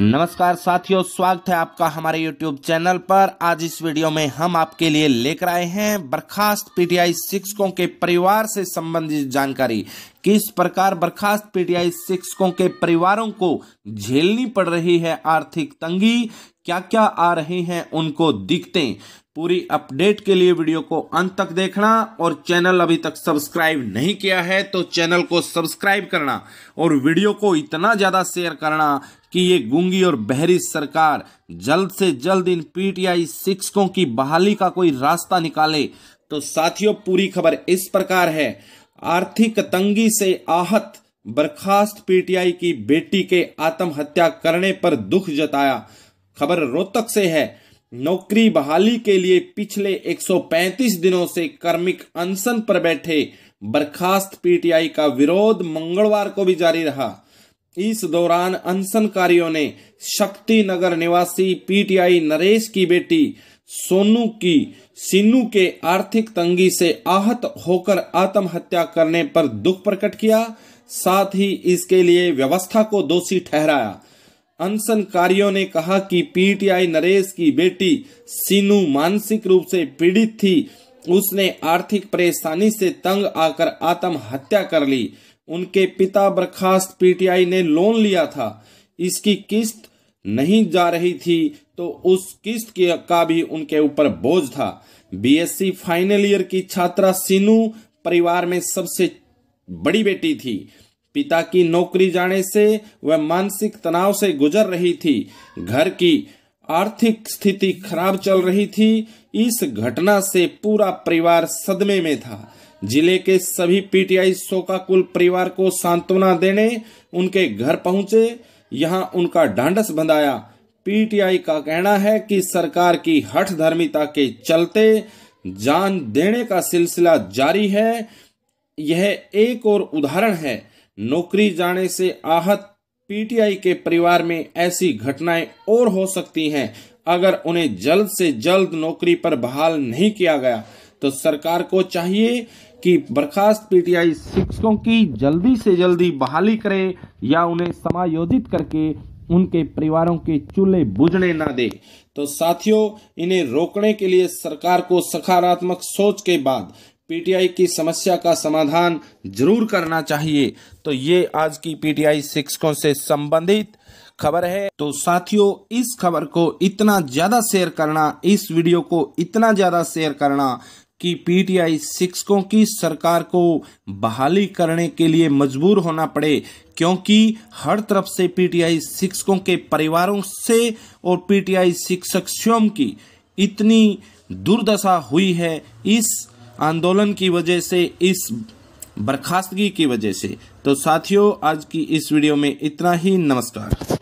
नमस्कार साथियों स्वागत है आपका हमारे YouTube चैनल पर आज इस वीडियो में हम आपके लिए लेकर आए हैं बर्खास्त पीटीआई शिक्षकों के परिवार से संबंधित जानकारी किस प्रकार बर्खास्त पीटीआई शिक्षकों के परिवारों को झेलनी पड़ रही है आर्थिक तंगी क्या क्या आ रही हैं उनको दिखते पूरी अपडेट के लिए वीडियो को अंत तक देखना और चैनल अभी तक सब्सक्राइब नहीं किया है तो चैनल को सब्सक्राइब करना और वीडियो को इतना ज़्यादा शेयर करना कि ये गुंगी और बहरी सरकार जल्द से जल्द इन पीटीआई शिक्षकों की बहाली का कोई रास्ता निकाले तो साथियों पूरी खबर इस प्रकार है आर्थिक तंगी से आहत बर्खास्त पीटीआई की बेटी के आत्महत्या करने पर दुख जताया खबर रोहतक से है नौकरी बहाली के लिए पिछले 135 दिनों से कर्मिक अनशन पर बैठे बर्खास्त पीटीआई का विरोध मंगलवार को भी जारी रहा इस दौरान अनशनकारियों ने शक्ति नगर निवासी पीटीआई नरेश की बेटी सोनू की सिन्नू के आर्थिक तंगी से आहत होकर आत्महत्या करने पर दुख प्रकट किया साथ ही इसके लिए व्यवस्था को दोषी ठहराया अनशनकारियों ने कहा कि पीटीआई नरेश की बेटी सिनू मानसिक रूप से पीड़ित थी उसने आर्थिक परेशानी से तंग आकर आत्महत्या कर ली उनके पिता बर्खास्त पीटीआई ने लोन लिया था इसकी किस्त नहीं जा रही थी तो उस किस्त का भी उनके ऊपर बोझ था बीएससी फाइनल ईयर की छात्रा सिनू परिवार में सबसे बड़ी बेटी थी पिता की नौकरी जाने से वह मानसिक तनाव से गुजर रही थी घर की आर्थिक स्थिति खराब चल रही थी इस घटना से पूरा परिवार सदमे में था जिले के सभी पीटीआई कुल परिवार को सांत्वना देने उनके घर पहुंचे यहां उनका ढांडस बंधाया पीटीआई का कहना है कि सरकार की हठ धर्मिता के चलते जान देने का सिलसिला जारी है यह एक और उदाहरण है नौकरी जाने से आहत पीटीआई के परिवार में ऐसी घटनाएं और हो सकती हैं अगर उन्हें जल्द से जल्द नौकरी पर बहाल नहीं किया गया तो सरकार को चाहिए कि बर्खास्त पीटीआई शिक्षकों की जल्दी से जल्दी बहाली करे या उन्हें समायोजित करके उनके परिवारों के चूल्हे बुझने ना दे तो साथियों इन्हें रोकने के लिए सरकार को सकारात्मक सोच के बाद पीटीआई की समस्या का समाधान जरूर करना चाहिए तो ये आज की पीटीआई शिक्षकों से संबंधित खबर है तो साथियों इस खबर को इतना ज्यादा शेयर करना इस वीडियो को इतना ज्यादा शेयर करना कि पीटीआई शिक्षकों की सरकार को बहाली करने के लिए मजबूर होना पड़े क्योंकि हर तरफ से पीटीआई शिक्षकों के परिवारों से और पीटीआई शिक्षक स्वयं की इतनी दुर्दशा हुई है इस आंदोलन की वजह से इस बर्खास्तगी की वजह से तो साथियों आज की इस वीडियो में इतना ही नमस्कार